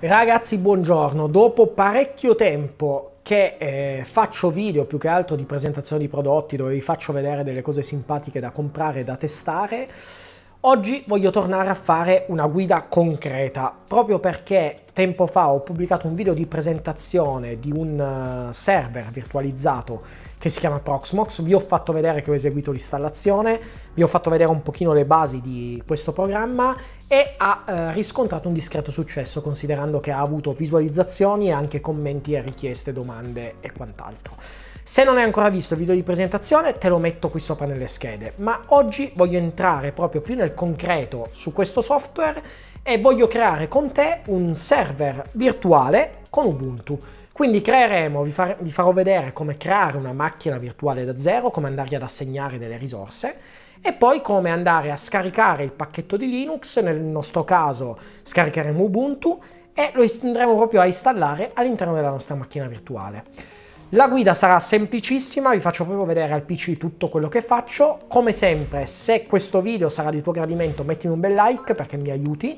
Ragazzi buongiorno, dopo parecchio tempo che eh, faccio video più che altro di presentazione di prodotti dove vi faccio vedere delle cose simpatiche da comprare e da testare Oggi voglio tornare a fare una guida concreta, proprio perché tempo fa ho pubblicato un video di presentazione di un eh, server virtualizzato che si chiama Proxmox, vi ho fatto vedere che ho eseguito l'installazione, vi ho fatto vedere un pochino le basi di questo programma e ha eh, riscontrato un discreto successo considerando che ha avuto visualizzazioni e anche commenti e richieste, domande e quant'altro. Se non hai ancora visto il video di presentazione te lo metto qui sopra nelle schede, ma oggi voglio entrare proprio più nel concreto su questo software e voglio creare con te un server virtuale con Ubuntu. Quindi creeremo, vi, far, vi farò vedere come creare una macchina virtuale da zero, come andargli ad assegnare delle risorse e poi come andare a scaricare il pacchetto di Linux, nel nostro caso scaricheremo Ubuntu e lo andremo proprio a installare all'interno della nostra macchina virtuale. La guida sarà semplicissima, vi faccio proprio vedere al PC tutto quello che faccio. Come sempre, se questo video sarà di tuo gradimento mettimi un bel like perché mi aiuti.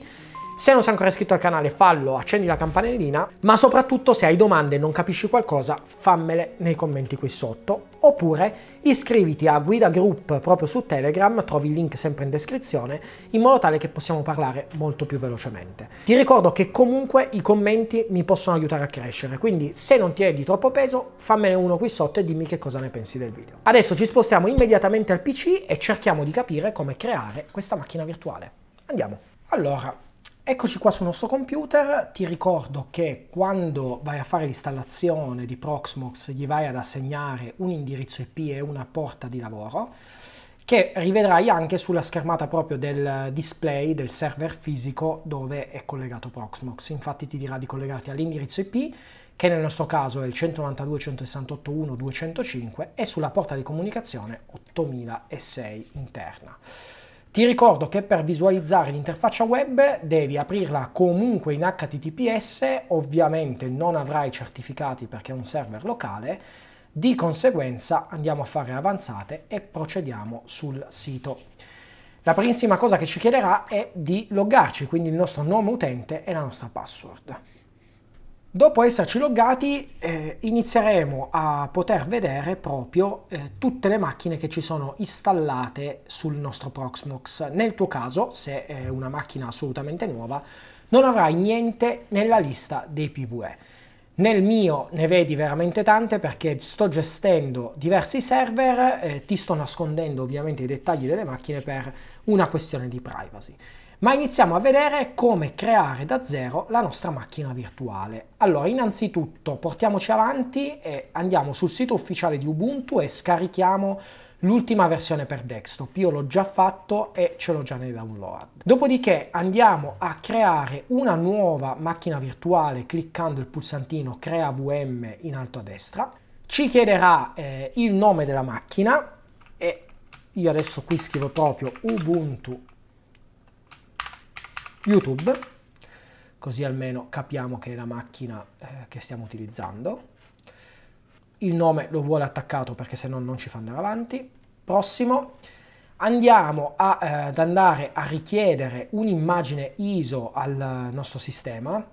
Se non sei ancora iscritto al canale fallo, accendi la campanellina, ma soprattutto se hai domande e non capisci qualcosa fammele nei commenti qui sotto, oppure iscriviti a Guida Group proprio su Telegram, trovi il link sempre in descrizione, in modo tale che possiamo parlare molto più velocemente. Ti ricordo che comunque i commenti mi possono aiutare a crescere, quindi se non ti è di troppo peso fammene uno qui sotto e dimmi che cosa ne pensi del video. Adesso ci spostiamo immediatamente al PC e cerchiamo di capire come creare questa macchina virtuale. Andiamo! Allora, Eccoci qua sul nostro computer, ti ricordo che quando vai a fare l'installazione di Proxmox gli vai ad assegnare un indirizzo IP e una porta di lavoro che rivedrai anche sulla schermata proprio del display del server fisico dove è collegato Proxmox. Infatti ti dirà di collegarti all'indirizzo IP che nel nostro caso è il 192.168.1.205 e sulla porta di comunicazione 8006 interna. Ti ricordo che per visualizzare l'interfaccia web devi aprirla comunque in HTTPS, ovviamente non avrai certificati perché è un server locale, di conseguenza andiamo a fare avanzate e procediamo sul sito. La primissima cosa che ci chiederà è di loggarci, quindi il nostro nome utente e la nostra password. Dopo esserci loggati eh, inizieremo a poter vedere proprio eh, tutte le macchine che ci sono installate sul nostro Proxmox. Nel tuo caso, se è una macchina assolutamente nuova, non avrai niente nella lista dei PVE. Nel mio ne vedi veramente tante perché sto gestendo diversi server, eh, ti sto nascondendo ovviamente i dettagli delle macchine per una questione di privacy ma iniziamo a vedere come creare da zero la nostra macchina virtuale. Allora, innanzitutto portiamoci avanti e andiamo sul sito ufficiale di Ubuntu e scarichiamo l'ultima versione per desktop. Io l'ho già fatto e ce l'ho già nei download. Dopodiché andiamo a creare una nuova macchina virtuale cliccando il pulsantino Crea VM in alto a destra. Ci chiederà eh, il nome della macchina e io adesso qui scrivo proprio Ubuntu YouTube, così almeno capiamo che è la macchina eh, che stiamo utilizzando. Il nome lo vuole attaccato perché se no non ci fa andare avanti. Prossimo, andiamo a, eh, ad andare a richiedere un'immagine ISO al nostro sistema.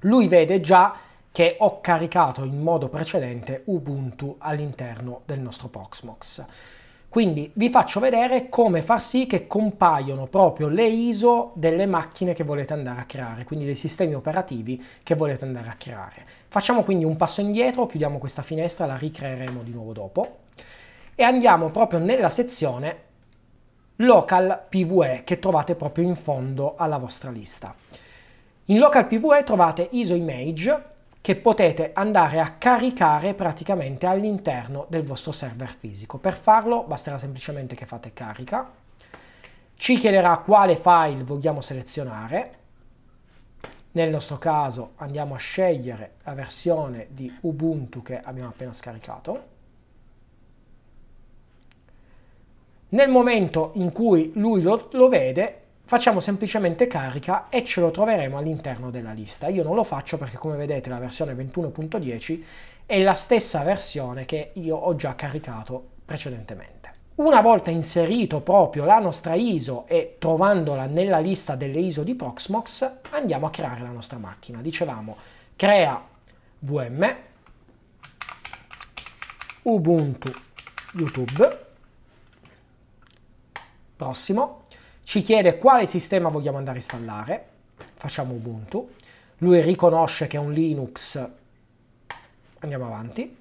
Lui vede già che ho caricato in modo precedente Ubuntu all'interno del nostro Proxmox. Quindi vi faccio vedere come far sì che compaiono proprio le ISO delle macchine che volete andare a creare, quindi dei sistemi operativi che volete andare a creare. Facciamo quindi un passo indietro, chiudiamo questa finestra, la ricreeremo di nuovo dopo e andiamo proprio nella sezione local PVE che trovate proprio in fondo alla vostra lista. In local PVE trovate ISO image che potete andare a caricare praticamente all'interno del vostro server fisico. Per farlo basterà semplicemente che fate carica, ci chiederà quale file vogliamo selezionare, nel nostro caso andiamo a scegliere la versione di Ubuntu che abbiamo appena scaricato. Nel momento in cui lui lo, lo vede, facciamo semplicemente carica e ce lo troveremo all'interno della lista. Io non lo faccio perché come vedete la versione 21.10 è la stessa versione che io ho già caricato precedentemente. Una volta inserito proprio la nostra ISO e trovandola nella lista delle ISO di Proxmox, andiamo a creare la nostra macchina. Dicevamo crea vm ubuntu youtube prossimo ci chiede quale sistema vogliamo andare a installare, facciamo Ubuntu, lui riconosce che è un Linux, andiamo avanti.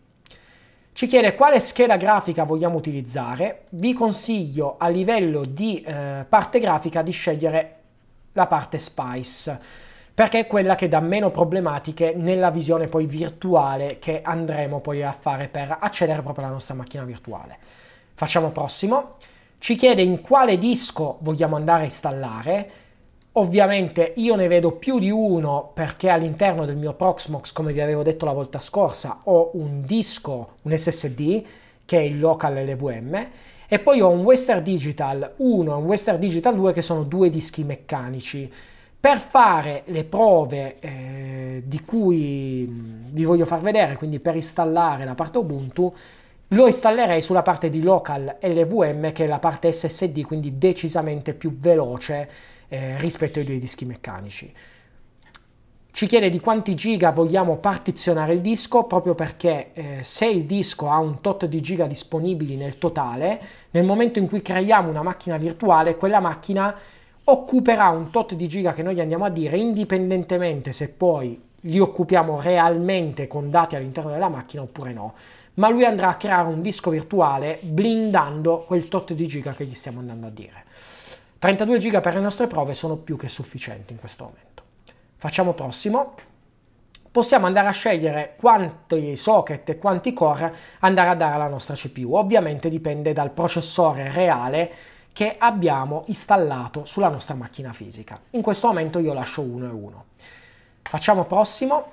Ci chiede quale scheda grafica vogliamo utilizzare, vi consiglio a livello di eh, parte grafica di scegliere la parte Spice, perché è quella che dà meno problematiche nella visione poi virtuale che andremo poi a fare per accedere proprio alla nostra macchina virtuale. Facciamo prossimo ci chiede in quale disco vogliamo andare a installare. Ovviamente io ne vedo più di uno perché all'interno del mio Proxmox, come vi avevo detto la volta scorsa, ho un disco, un SSD, che è il local LVM, e poi ho un Western Digital 1 e un Western Digital 2 che sono due dischi meccanici. Per fare le prove eh, di cui mm, vi voglio far vedere, quindi per installare la parte Ubuntu, lo installerei sulla parte di local LVM che è la parte SSD, quindi decisamente più veloce eh, rispetto ai due dischi meccanici. Ci chiede di quanti giga vogliamo partizionare il disco, proprio perché eh, se il disco ha un tot di giga disponibili nel totale, nel momento in cui creiamo una macchina virtuale, quella macchina occuperà un tot di giga che noi andiamo a dire, indipendentemente se poi li occupiamo realmente con dati all'interno della macchina oppure no, ma lui andrà a creare un disco virtuale blindando quel tot di giga che gli stiamo andando a dire. 32 giga per le nostre prove sono più che sufficienti in questo momento. Facciamo prossimo. Possiamo andare a scegliere quanti socket e quanti core andare a dare alla nostra CPU. Ovviamente dipende dal processore reale che abbiamo installato sulla nostra macchina fisica. In questo momento io lascio 1 e 1. Facciamo prossimo.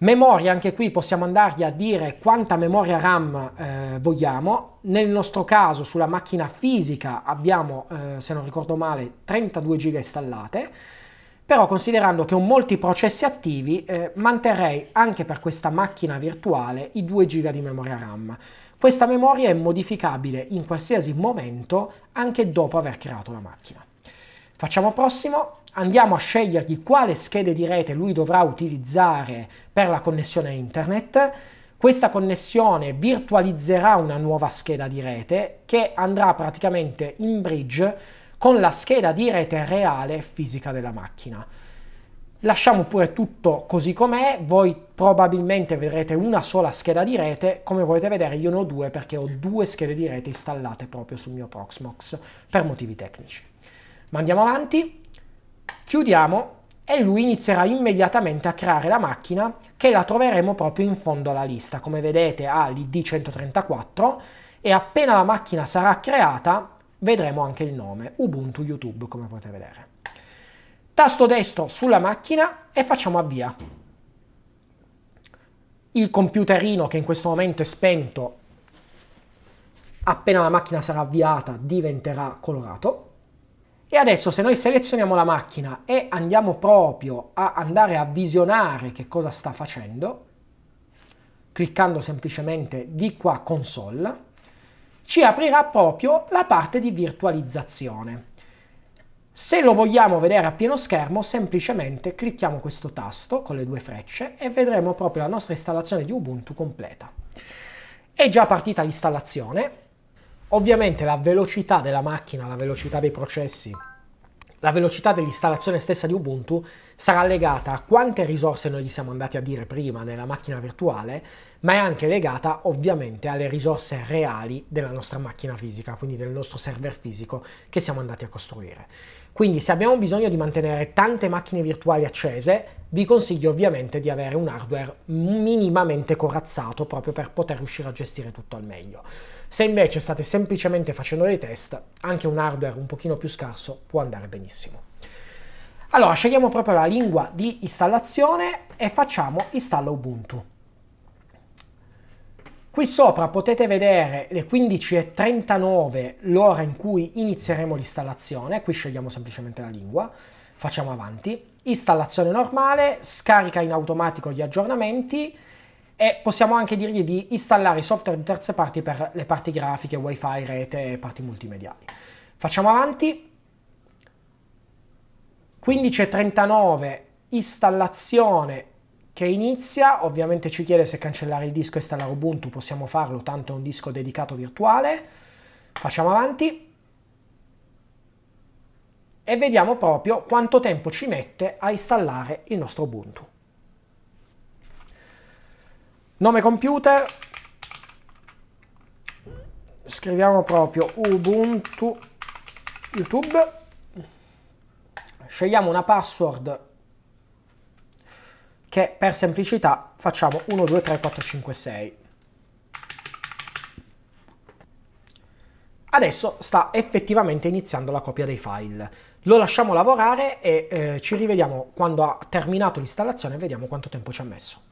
Memoria, anche qui possiamo andargli a dire quanta memoria RAM eh, vogliamo. Nel nostro caso sulla macchina fisica abbiamo, eh, se non ricordo male, 32 GB installate, però considerando che ho molti processi attivi, eh, manterrei anche per questa macchina virtuale i 2 GB di memoria RAM. Questa memoria è modificabile in qualsiasi momento, anche dopo aver creato la macchina. Facciamo prossimo andiamo a scegliergli quale schede di rete lui dovrà utilizzare per la connessione a internet. Questa connessione virtualizzerà una nuova scheda di rete che andrà praticamente in bridge con la scheda di rete reale fisica della macchina. Lasciamo pure tutto così com'è, voi probabilmente vedrete una sola scheda di rete, come potete vedere io ne ho due perché ho due schede di rete installate proprio sul mio Proxmox per motivi tecnici. Ma andiamo avanti, Chiudiamo e lui inizierà immediatamente a creare la macchina che la troveremo proprio in fondo alla lista. Come vedete ha l'ID 134 e appena la macchina sarà creata vedremo anche il nome Ubuntu YouTube come potete vedere. Tasto destro sulla macchina e facciamo avvia. Il computerino che in questo momento è spento appena la macchina sarà avviata diventerà colorato e adesso se noi selezioniamo la macchina e andiamo proprio a andare a visionare che cosa sta facendo, cliccando semplicemente di qua console, ci aprirà proprio la parte di virtualizzazione. Se lo vogliamo vedere a pieno schermo, semplicemente clicchiamo questo tasto con le due frecce e vedremo proprio la nostra installazione di Ubuntu completa. È già partita l'installazione, Ovviamente la velocità della macchina, la velocità dei processi, la velocità dell'installazione stessa di Ubuntu sarà legata a quante risorse noi gli siamo andati a dire prima nella macchina virtuale, ma è anche legata ovviamente alle risorse reali della nostra macchina fisica, quindi del nostro server fisico che siamo andati a costruire. Quindi se abbiamo bisogno di mantenere tante macchine virtuali accese, vi consiglio ovviamente di avere un hardware minimamente corazzato proprio per poter riuscire a gestire tutto al meglio. Se invece state semplicemente facendo dei test, anche un hardware un pochino più scarso può andare benissimo. Allora, scegliamo proprio la lingua di installazione e facciamo installa Ubuntu. Qui sopra potete vedere le 15.39 l'ora in cui inizieremo l'installazione, qui scegliamo semplicemente la lingua, facciamo avanti, installazione normale, scarica in automatico gli aggiornamenti, e possiamo anche dirgli di installare software di terze parti per le parti grafiche, wifi, rete e parti multimediali. Facciamo avanti. 15.39 installazione che inizia, ovviamente ci chiede se cancellare il disco e installare Ubuntu, possiamo farlo, tanto è un disco dedicato virtuale. Facciamo avanti e vediamo proprio quanto tempo ci mette a installare il nostro Ubuntu. Nome computer. Scriviamo proprio Ubuntu YouTube. Scegliamo una password che per semplicità facciamo 1, 2, 3, 4, 5, 6. Adesso sta effettivamente iniziando la copia dei file. Lo lasciamo lavorare e eh, ci rivediamo quando ha terminato l'installazione e vediamo quanto tempo ci ha messo.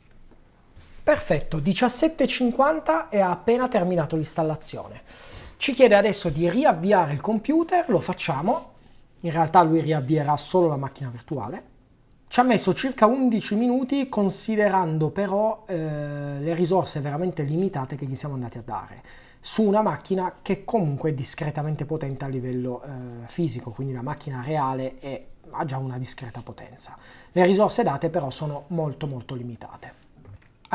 Perfetto, 17.50 e ha appena terminato l'installazione. Ci chiede adesso di riavviare il computer, lo facciamo. In realtà lui riavvierà solo la macchina virtuale. Ci ha messo circa 11 minuti considerando però eh, le risorse veramente limitate che gli siamo andati a dare su una macchina che comunque è discretamente potente a livello eh, fisico, quindi la macchina reale è, ha già una discreta potenza. Le risorse date però sono molto molto limitate.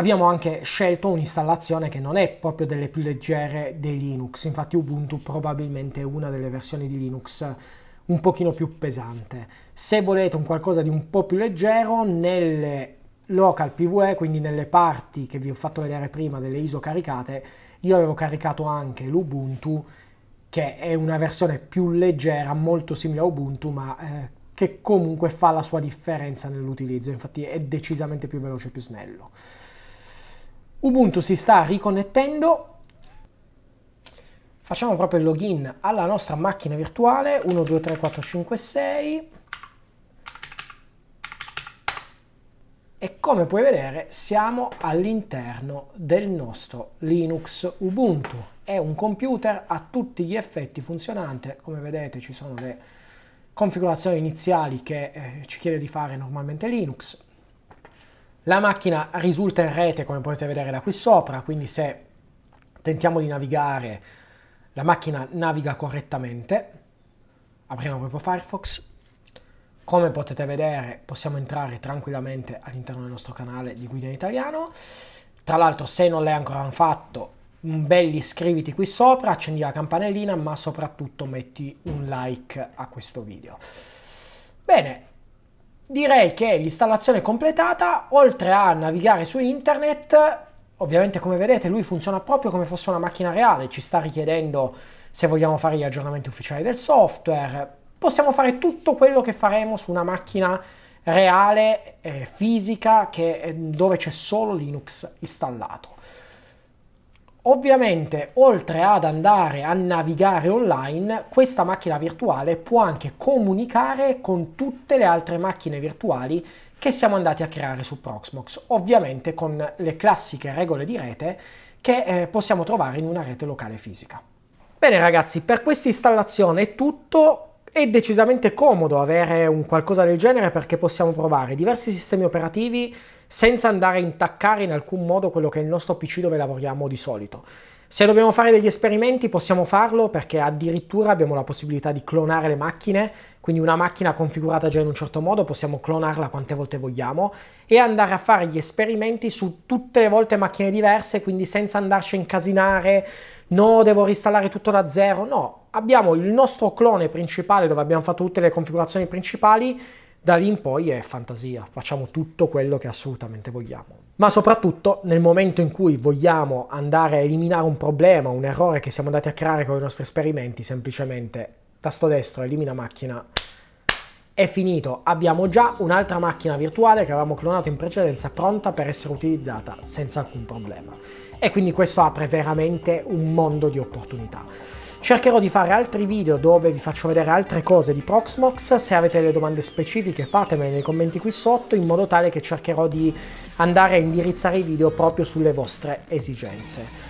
Abbiamo anche scelto un'installazione che non è proprio delle più leggere dei Linux, infatti Ubuntu probabilmente è una delle versioni di Linux un pochino più pesante. Se volete un qualcosa di un po' più leggero, nelle local PVE, quindi nelle parti che vi ho fatto vedere prima delle ISO caricate, io avevo caricato anche l'Ubuntu, che è una versione più leggera, molto simile a Ubuntu, ma eh, che comunque fa la sua differenza nell'utilizzo, infatti è decisamente più veloce e più snello. Ubuntu si sta riconnettendo. Facciamo proprio il login alla nostra macchina virtuale 1, 2, 3, 4, 5, 6. E come puoi vedere siamo all'interno del nostro Linux Ubuntu. È un computer a tutti gli effetti funzionante. Come vedete ci sono le configurazioni iniziali che eh, ci chiede di fare normalmente Linux la macchina risulta in rete come potete vedere da qui sopra, quindi se tentiamo di navigare la macchina naviga correttamente. Apriamo proprio Firefox. Come potete vedere possiamo entrare tranquillamente all'interno del nostro canale di guida in italiano. Tra l'altro se non l'hai ancora fatto un bel iscriviti qui sopra, accendi la campanellina ma soprattutto metti un like a questo video. Bene, direi che l'installazione è completata, oltre a navigare su internet, ovviamente come vedete lui funziona proprio come fosse una macchina reale, ci sta richiedendo se vogliamo fare gli aggiornamenti ufficiali del software, possiamo fare tutto quello che faremo su una macchina reale, eh, fisica, che, eh, dove c'è solo Linux installato. Ovviamente, oltre ad andare a navigare online, questa macchina virtuale può anche comunicare con tutte le altre macchine virtuali che siamo andati a creare su Proxmox, ovviamente con le classiche regole di rete che eh, possiamo trovare in una rete locale fisica. Bene ragazzi, per questa installazione è tutto. È decisamente comodo avere un qualcosa del genere perché possiamo provare diversi sistemi operativi senza andare a intaccare in alcun modo quello che è il nostro PC dove lavoriamo di solito. Se dobbiamo fare degli esperimenti possiamo farlo perché addirittura abbiamo la possibilità di clonare le macchine, quindi una macchina configurata già in un certo modo possiamo clonarla quante volte vogliamo e andare a fare gli esperimenti su tutte le volte macchine diverse, quindi senza andarci a incasinare, no devo ristallare tutto da zero, no, abbiamo il nostro clone principale dove abbiamo fatto tutte le configurazioni principali da lì in poi è fantasia, facciamo tutto quello che assolutamente vogliamo. Ma soprattutto nel momento in cui vogliamo andare a eliminare un problema, un errore che siamo andati a creare con i nostri esperimenti, semplicemente tasto destro, elimina macchina, è finito. Abbiamo già un'altra macchina virtuale che avevamo clonato in precedenza pronta per essere utilizzata senza alcun problema. E quindi questo apre veramente un mondo di opportunità. Cercherò di fare altri video dove vi faccio vedere altre cose di Proxmox, se avete delle domande specifiche fatemele nei commenti qui sotto in modo tale che cercherò di andare a indirizzare i video proprio sulle vostre esigenze.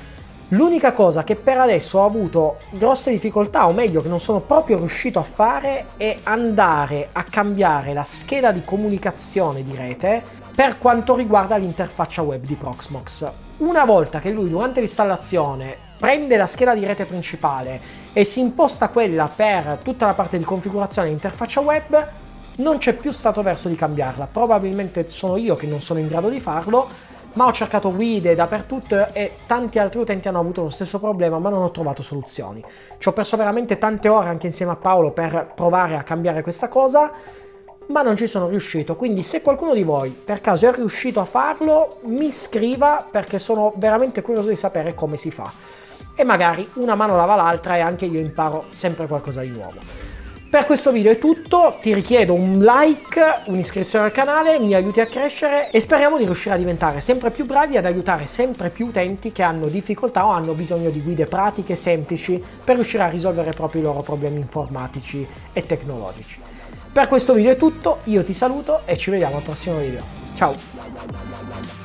L'unica cosa che per adesso ho avuto grosse difficoltà, o meglio che non sono proprio riuscito a fare, è andare a cambiare la scheda di comunicazione di rete per quanto riguarda l'interfaccia web di Proxmox. Una volta che lui durante l'installazione prende la scheda di rete principale e si imposta quella per tutta la parte di configurazione e interfaccia web, non c'è più stato verso di cambiarla. Probabilmente sono io che non sono in grado di farlo, ma ho cercato guide dappertutto e tanti altri utenti hanno avuto lo stesso problema, ma non ho trovato soluzioni. Ci ho perso veramente tante ore anche insieme a Paolo per provare a cambiare questa cosa, ma non ci sono riuscito. Quindi se qualcuno di voi per caso è riuscito a farlo, mi scriva perché sono veramente curioso di sapere come si fa e magari una mano lava l'altra e anche io imparo sempre qualcosa di nuovo. Per questo video è tutto, ti richiedo un like, un'iscrizione al canale, mi aiuti a crescere e speriamo di riuscire a diventare sempre più bravi ad aiutare sempre più utenti che hanno difficoltà o hanno bisogno di guide pratiche semplici per riuscire a risolvere proprio i loro problemi informatici e tecnologici. Per questo video è tutto, io ti saluto e ci vediamo al prossimo video. Ciao!